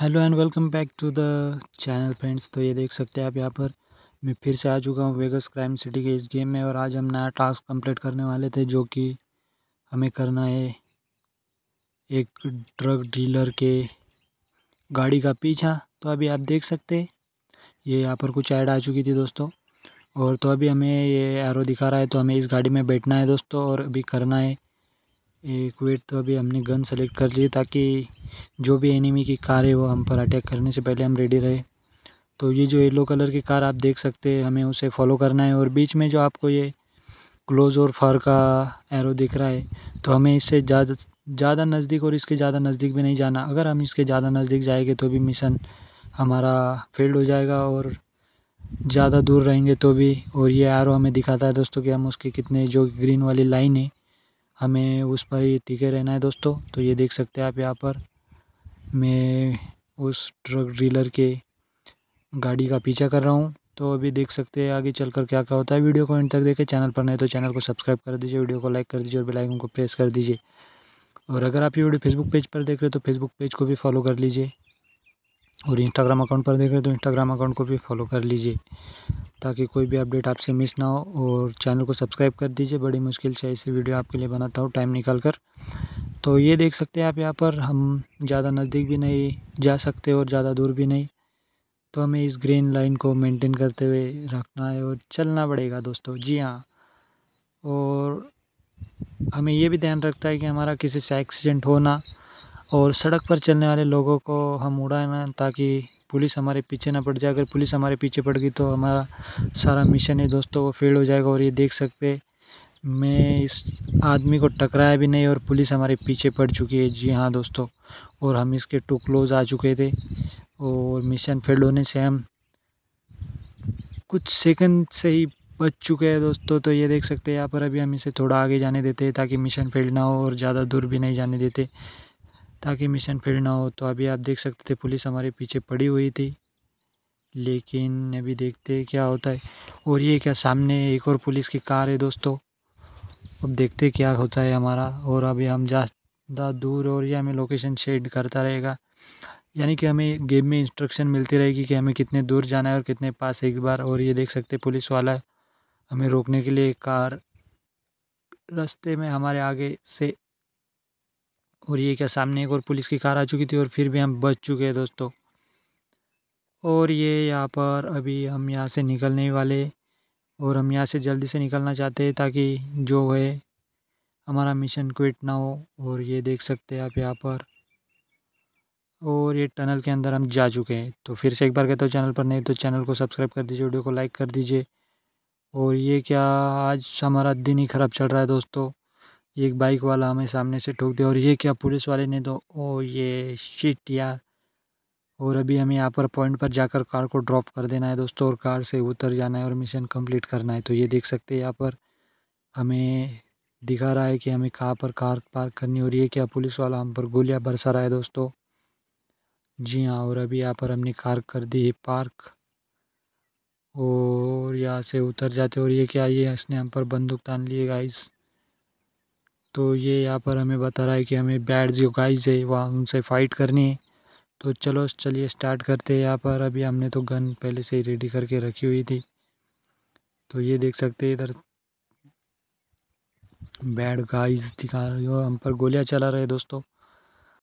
hello and welcome back to the channel friends तो ये देख सकते हैं आप यहाँ पर मैं फिर से आ चुका हूँ वेगस क्राइम सिटी के इस गेम में और आज हम नया टास्क कंप्लीट करने वाले थे जो कि हमें करना है एक ड्रग डीलर के गाड़ी का पीछा तो अभी आप देख सकते ये यहाँ पर कुछ ऐड आ चुकी थी दोस्तों और तो अभी हमें ये एरो दिखा रहा है तो हमें इस गाड़ी में बैठना है दोस्तों और अभी करना है एक वेट तो अभी हमने गन सेलेक्ट कर ली ताकि जो भी एनिमी की कार है वो हम पर अटैक करने से पहले हम रेडी रहे तो ये जो येलो कलर की कार आप देख सकते हैं हमें उसे फॉलो करना है और बीच में जो आपको ये क्लोज और फार का एरो दिख रहा है तो हमें इससे ज़्यादा ज़्यादा नज़दीक और इसके ज़्यादा नज़दीक भी नहीं जाना अगर हम इसके ज़्यादा नज़दीक जाएंगे तो भी मिशन हमारा फेल्ड हो जाएगा और ज़्यादा दूर रहेंगे तो भी और ये एरो हमें दिखाता है दोस्तों कि हम उसके कितने जो ग्रीन वाली लाइन है हमें उस पर ही टिके रहना है दोस्तों तो ये देख सकते हैं आप यहाँ पर मैं उस ट्रक डीलर के गाड़ी का पीछा कर रहा हूँ तो अभी देख सकते हैं आगे चलकर क्या क्या होता है वीडियो को एंड तक देखें चैनल पर नहीं तो चैनल को सब्सक्राइब कर दीजिए वीडियो को लाइक कर दीजिए और बेल आइकन को प्रेस कर दीजिए और अगर आप ये वीडियो फेसबुक पेज पर देख रहे हो तो फेसबुक पेज को भी फॉलो कर लीजिए और इंस्टाग्राम अकाउंट पर देख रहे हो तो इंस्टाग्राम अकाउंट को भी फॉलो कर लीजिए ताकि कोई भी अपडेट आपसे मिस ना हो और चैनल को सब्सक्राइब कर दीजिए बड़ी मुश्किल से ऐसी वीडियो आपके लिए बनाता हूँ टाइम निकाल कर तो ये देख सकते हैं आप यहाँ पर हम ज़्यादा नज़दीक भी नहीं जा सकते और ज़्यादा दूर भी नहीं तो हमें इस ग्रीन लाइन को मेनटेन करते हुए रखना है और चलना पड़ेगा दोस्तों जी हाँ और हमें यह भी ध्यान रखता है कि हमारा किसी से एक्सीडेंट होना और सड़क पर चलने वाले लोगों को हम उड़ाना ताकि पुलिस हमारे पीछे ना पड़ जाए अगर पुलिस हमारे पीछे पड़ गई तो हमारा सारा मिशन है दोस्तों वो फेल हो जाएगा और ये देख सकते मैं इस आदमी को टकराया भी नहीं और पुलिस हमारे पीछे पड़ चुकी है जी हाँ दोस्तों और हम इसके टू क्लोज आ चुके थे और मिशन फेल होने से हम कुछ सेकंड से ही बच चुके हैं दोस्तों तो ये देख सकते हैं यहाँ पर अभी हम इसे थोड़ा आगे जाने देते हैं ताकि मिशन फेल ना हो और ज़्यादा दूर भी नहीं जाने देते ताकि मिशन फेल ना हो तो अभी आप देख सकते थे पुलिस हमारे पीछे पड़ी हुई थी लेकिन अभी देखते हैं क्या होता है और ये क्या सामने एक और पुलिस की कार है दोस्तों अब देखते क्या होता है हमारा और अभी हम ज़्यादा दूर और ये हमें लोकेशन शेड करता रहेगा यानी कि हमें गेम में इंस्ट्रक्शन मिलती रहेगी कि हमें कितने दूर जाना है और कितने पास एक बार और ये देख सकते पुलिस वाला हमें रोकने के लिए कार रास्ते में हमारे आगे से और ये क्या सामने एक और पुलिस की कार आ चुकी थी और फिर भी हम बच चुके हैं दोस्तों और ये यहाँ पर अभी हम यहाँ से निकलने वाले और हम यहाँ से जल्दी से निकलना चाहते हैं ताकि जो है हमारा मिशन क्विट ना हो और ये देख सकते हैं आप यहाँ पर और ये टनल के अंदर हम जा चुके हैं तो फिर से एक बार कहता हूँ चैनल पर नहीं तो चैनल को सब्सक्राइब कर दीजिए वीडियो को लाइक कर दीजिए और ये क्या आज हमारा दिन ही ख़राब चल रहा है दोस्तों एक बाइक वाला हमें सामने से ठोक दिया और ये क्या पुलिस वाले ने तो ओ ये शिट यार और अभी हमें यहाँ पर पॉइंट पर जाकर कार को ड्रॉप कर देना है दोस्तों और कार से उतर जाना है और मिशन कंप्लीट करना है तो ये देख सकते हैं यहाँ पर हमें दिखा रहा है कि हमें कहाँ पर कार पार्क करनी हो रही है क्या पुलिस वाला हम पर गोलियाँ बरसा रहा है दोस्तों जी हाँ और अभी यहाँ पर हमने कार कर दी है पार्क और यहाँ से उतर जाते और ये क्या ये इसने हम पर बंदूक तान लिए गाइस तो ये यहाँ पर हमें बता रहा है कि हमें बैड जो गाइज है वहाँ उनसे फ़ाइट करनी है तो चलो चलिए स्टार्ट करते हैं यहाँ पर अभी हमने तो गन पहले से ही रेडी करके रखी हुई थी तो ये देख सकते हैं इधर बैड गाइज दिखा रही हो हम पर गोलियाँ चला रहे दोस्तों